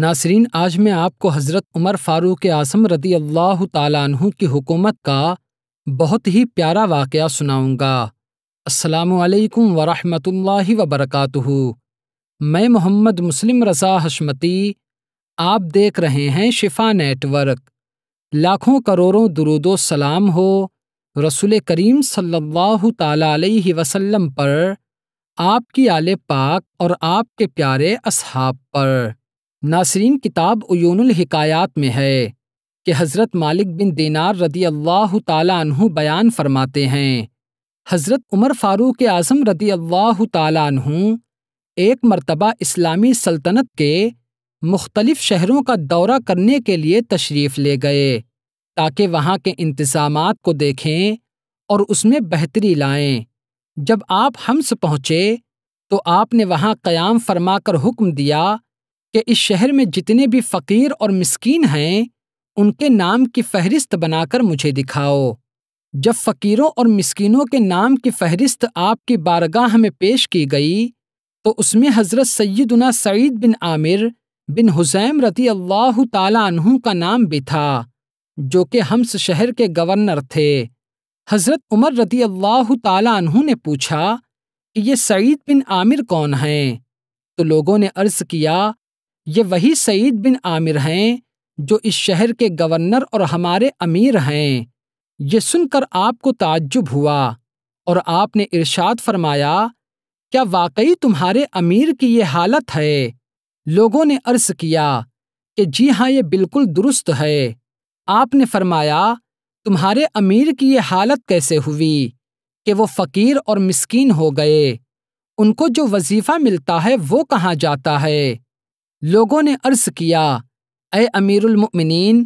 नासरीन आज मैं आपको हज़रत उमर फ़ारूक आसम रदी अल्लाह तु की हुकूमत का बहुत ही प्यारा वाक़ सुनाऊँगा असलकम वरहल वबरकू मैं मोहम्मद मुस्लिम रसा हशमती आप देख रहे हैं शिफा नेटवर्क लाखों करोड़ों दरुदो सलाम हो रसूल करीम सल्लल्लाहु अलैहि वसल्लम पर आपकी आले पाक और आपके प्यारे असहाब पर नासरीन किताब उयूनुल हिकायात में है कि हज़रत मालिक बिन दिनार रदी अल्लाह तु बयान फरमाते हैं हज़रत उमर फ़ारूक आज़म रदी अल्लाह तु एक मरतबा इस्लामी सल्तनत के मुख्तलिफ़ शहरों का दौरा करने के लिए तशरीफ़ ले गए ताकि वहाँ के इंतज़ाम को देखें और उसमें बेहतरी लाएं जब आप हम्स पहुँचे तो आपने वहाँ क़याम फरमा कर हुक्म दिया कि इस शहर में जितने भी फ़कीर और मिस्कीन हैं उनके नाम की फ़हरिस्त बनाकर मुझे दिखाओ जब फ़कीरों और मिस्कीनों के नाम की फ़हरिस्त आपकी बारगाह में पेश की गई तो उसमें हज़रत सैदुना सईद बिन आमिर बिन हुसैम रती अल्लाह तु का नाम भी था जो कि हम्स शहर के गवर्नर थे हज़रत उमर रती अल्लाह तु ने पूछा कि ये सईद बिन आमिर कौन हैं तो लोगों ने अर्ज़ किया ये वही सईद बिन आमिर हैं जो इस शहर के गवर्नर और हमारे अमीर हैं ये सुनकर आपको ताज्जुब हुआ और आपने इरशाद फरमाया क्या वाकई तुम्हारे अमीर की ये हालत है लोगों ने अर्ज किया कि जी हाँ ये बिल्कुल दुरुस्त है आपने फरमाया तुम्हारे अमीर की ये हालत कैसे हुई कि वो फ़कीर और मिस्कीन हो गए उनको जो वजीफ़ा मिलता है वो कहाँ जाता है लोगों ने अर्ज किया ए अमीरुल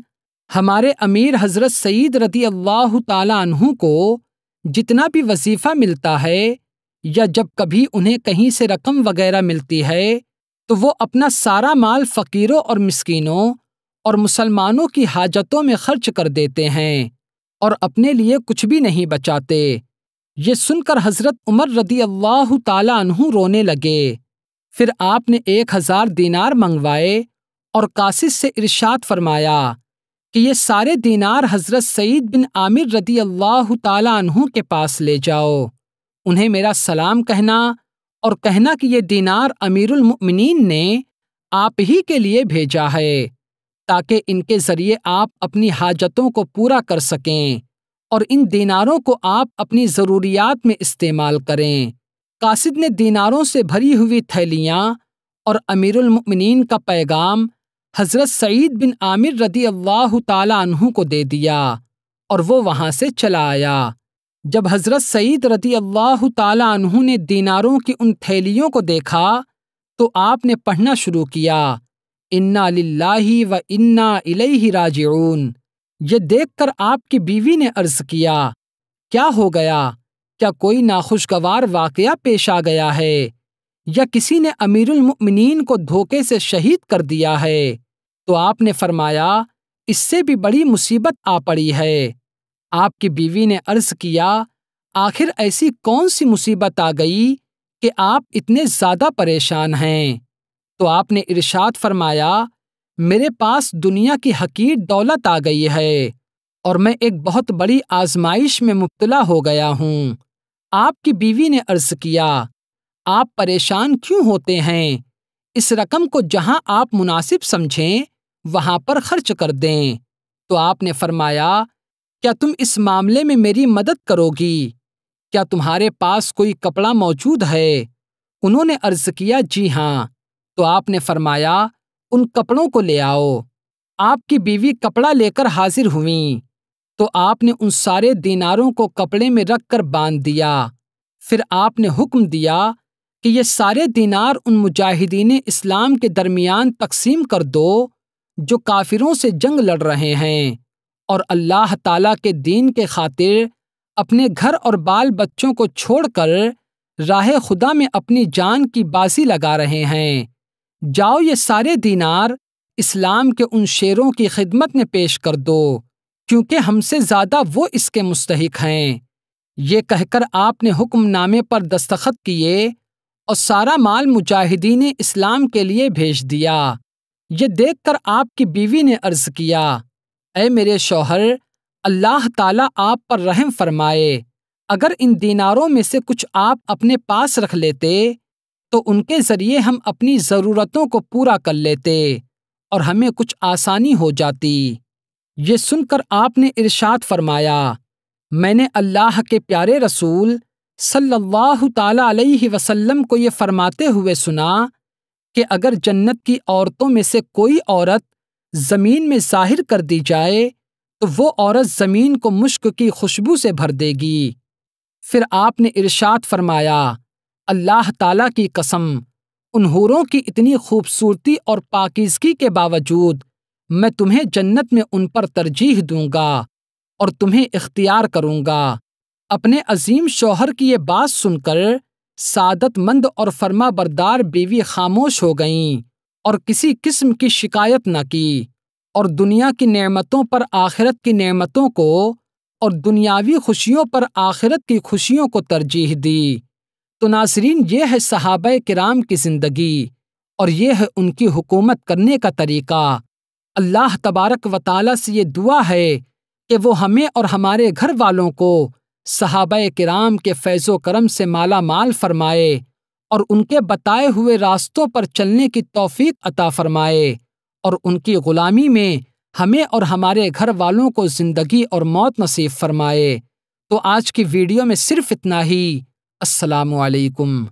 हमारे अमीर हजरत सईद रदी अल्लाह तु को जितना भी वजीफ़ा मिलता है या जब कभी उन्हें कहीं से रकम वगैरह मिलती है तो वो अपना सारा माल फ़कीरों और मिसकीनों और मुसलमानों की हाजतों में खर्च कर देते हैं और अपने लिए कुछ भी नहीं बचाते ये सुनकर हज़रत उमर रदी अल्लाह तु रोने लगे फिर आपने एक हजार दीनार मंगवाए और कासिस से इरशाद फरमाया कि ये सारे दीनार हज़रत सईद बिन आमिर रदी अल्लाह तु के पास ले जाओ उन्हें मेरा सलाम कहना और कहना कि ये दीनार अमीरमिन ने आप ही के लिए भेजा है ताकि इनके ज़रिए आप अपनी हाजतों को पूरा कर सकें और इन दीनारों को आप अपनी ज़रूरियात में इस्तेमाल करें कासिद ने दीनारों से भरी हुई थैलियाँ और अमीरमिन का पैगाम हज़रत सईद बिन आमिर रदी अल्लाह तहु को दे दिया और वो वहाँ से चला आया जब हज़रत सईद रदी अल्लाह तहु ने दीनारों की उन थैलियों को देखा तो आपने पढ़ना शुरू किया इन्ना लाही व इन्ना इलैहि राज ये देखकर आपकी बीवी ने अर्ज़ किया क्या हो गया क्या कोई नाखुशगवार वाकया पेश आ गया है या किसी ने मुमिनीन को धोखे से शहीद कर दिया है तो आपने फरमाया इससे भी बड़ी मुसीबत आ पड़ी है आपकी बीवी ने अर्ज किया आखिर ऐसी कौन सी मुसीबत आ गई कि आप इतने ज़्यादा परेशान हैं तो आपने इरशाद फरमाया मेरे पास दुनिया की हकीर दौलत आ गई है और मैं एक बहुत बड़ी आजमाइश में मुब्तला हो गया हूँ आपकी बीवी ने अर्ज किया आप परेशान क्यों होते हैं इस रकम को जहां आप मुनासिब समझें वहां पर खर्च कर दें तो आपने फरमाया क्या तुम इस मामले में मेरी मदद करोगी क्या तुम्हारे पास कोई कपड़ा मौजूद है उन्होंने अर्ज किया जी हाँ तो आपने फरमाया उन कपड़ों को ले आओ आपकी बीवी कपड़ा लेकर हाजिर हुई तो आपने उन सारे दीनारों को कपड़े में रख कर बांध दिया फिर आपने हुक्म दिया कि ये सारे दीनार उन मुजाहिदीन इस्लाम के दरमियान तकसीम कर दो जो काफिरों से जंग लड़ रहे हैं और अल्लाह ताला के दीन के खातिर अपने घर और बाल बच्चों को छोड़कर राह खुदा में अपनी जान की बाजी लगा रहे हैं जाओ ये सारे दीनार इस्लाम के उन शेरों की खिदमत में पेश कर दो क्योंकि हमसे ज्यादा वो इसके मुस्तक हैं ये कहकर आपने हुक्मनामे पर दस्तखत किए और सारा माल मुजाहिदीन इस्लाम के लिए भेज दिया ये देखकर आपकी बीवी ने अर्ज किया ए मेरे शौहर अल्लाह ताला आप पर रहम फरमाए अगर इन दीनारों में से कुछ आप अपने पास रख लेते तो उनके ज़रिए हम अपनी ज़रूरतों को पूरा कर लेते और हमें कुछ आसानी हो जाती ये सुनकर आपने इरशाद फरमाया मैंने अल्लाह के प्यारे रसूल सल्लल्लाहु ताला अलैहि वसल्लम को ये फरमाते हुए सुना कि अगर जन्नत की औरतों में से कोई औरत ज़मीन में जाहिर कर दी जाए तो वो औरत ज़मीन को मुश्क की खुशबू से भर देगी फिर आपने इरशाद फरमाया अल्लाह ताला की कसम उन हूरों की इतनी खूबसूरती और पाकिजगी के बावजूद मैं तुम्हें जन्नत में उन पर तरजीह दूंगा और तुम्हें इख्तियार करूंगा अपने अजीम शौहर की ये बात सुनकर सादतमंद और फर्मा बरदार बीवी खामोश हो गईं और किसी किस्म की शिकायत न की और दुनिया की नेमतों पर आखिरत की नेमतों को और दुनियावी खुशियों पर आखिरत की खुशियों को तरजीह दी तो नासरीन यह है सहाब कराम की ज़िंदगी और यह है उनकी हुकूमत करने का तरीक़ा अल्लाह तबारक व से ये दुआ है कि वो हमें और हमारे घर वालों को सहाब कराम के फैज़ो करम से माला माल फरमाए और उनके बताए हुए रास्तों पर चलने की तोफ़ी अता फरमाए और उनकी ग़ुलामी में हमें और हमारे घर वालों को ज़िंदगी और मौत नसीब फरमाए तो आज की वीडियो में सिर्फ इतना ही असलकम